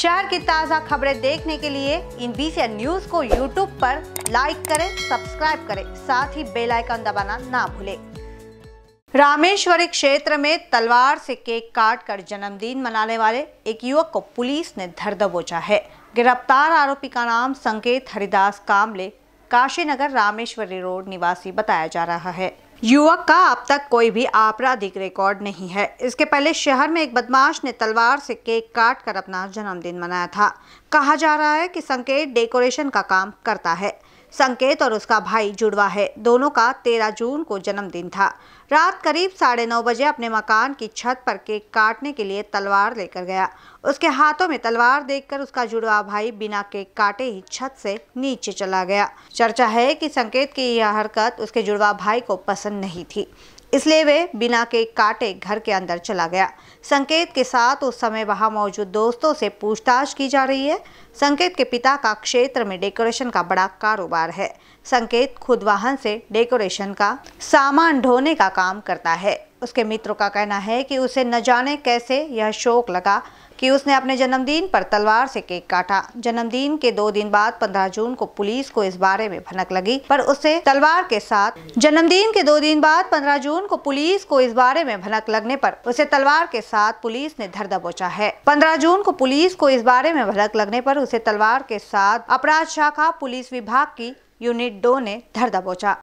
शहर की ताज़ा खबरें देखने के लिए इन बीसी न्यूज को यूट्यूब पर लाइक करें सब्सक्राइब करें साथ ही बेल आइकन दबाना ना भूलें रामेश्वरी क्षेत्र में तलवार से केक काट कर जन्मदिन मनाने वाले एक युवक को पुलिस ने धर दबोचा है गिरफ्तार आरोपी का नाम संकेत हरिदास कामले काशीनगर रामेश्वरी रोड निवासी बताया जा रहा है युवक का अब तक कोई भी आपराधिक रिकॉर्ड नहीं है इसके पहले शहर में एक बदमाश ने तलवार से केक काट कर अपना जन्मदिन मनाया था कहा जा रहा है कि संकेत डेकोरेशन का काम करता है संकेत और उसका भाई जुड़वा है दोनों का तेरह जून को जन्मदिन था रात करीब साढ़े नौ बजे अपने मकान की छत पर केक काटने के लिए तलवार लेकर गया उसके हाथों में तलवार देखकर उसका जुड़वा भाई बिना केक काटे ही छत से नीचे चला गया चर्चा है कि संकेत की यह हरकत उसके जुड़वा भाई को पसंद नहीं थी इसलिए वे बिना के काटे घर के अंदर चला गया संकेत के साथ उस समय वहां मौजूद दोस्तों से पूछताछ की जा रही है संकेत के पिता का क्षेत्र में डेकोरेशन का बड़ा कारोबार है संकेत खुद वाहन से डेकोरेशन का सामान ढोने का काम करता है उसके मित्रों का कहना है कि उसे न जाने कैसे यह शोक लगा कि उसने अपने जन्मदिन पर तलवार से केक काटा जन्मदिन के दो दिन बाद 15 जून को पुलिस को इस बारे में भनक लगी पर उसे तलवार के साथ जन्मदिन के दो दिन बाद 15 जून को पुलिस को इस बारे में भनक लगने पर उसे तलवार के साथ पुलिस ने धर दबोचा है 15 जून को पुलिस को इस बारे में भनक लगने पर उसे तलवार के साथ अपराध शाखा पुलिस विभाग की यूनिट दो ने धर दबोचा